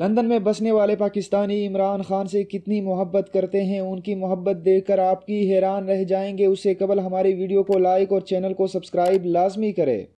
London में बसने वाले पाकिस्तानी इमरान खान से कितनी मोहब्बत करते हैं उनकी मोहब्बत देखकर आपकी हैरान रह जाएंगे उससे कबल हमारी वीडियो को लाइक और चैनल को सब्सक्राइब लाजमी करें